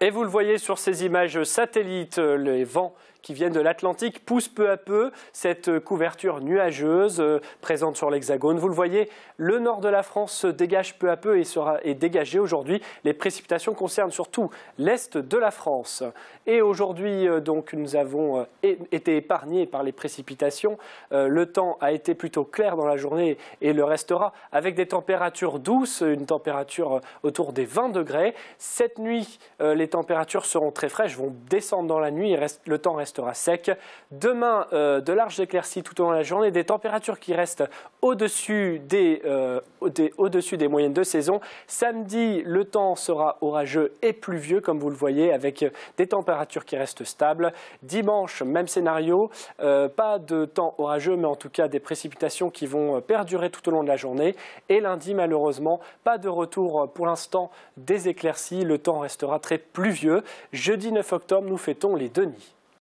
Et vous le voyez sur ces images satellites, euh, les vents qui viennent de l'Atlantique poussent peu à peu cette couverture nuageuse euh, présente sur l'Hexagone. Vous le voyez, le nord de la France se dégage peu à peu et sera est dégagé aujourd'hui. Les précipitations concernent surtout l'est de la France. Et aujourd'hui, euh, donc, nous avons euh, été épargnés par les précipitations. Le temps a été plutôt clair dans la journée et le restera avec des températures douces, une température autour des 20 degrés. Cette nuit, les températures seront très fraîches, vont descendre dans la nuit, et le temps reste restera sec. Demain, euh, de larges éclaircies tout au long de la journée, des températures qui restent euh, au-dessus des, moyennes de saison. Samedi, le temps sera orageux et pluvieux, comme vous le voyez, avec des températures qui restent stables. Dimanche, même scénario, euh, pas de temps orageux, mais en tout cas des précipitations qui vont perdurer tout au long de la journée. Et lundi, malheureusement, pas de retour pour l'instant des éclaircies. Le temps restera très pluvieux. Jeudi 9 octobre, nous fêtons les Denis.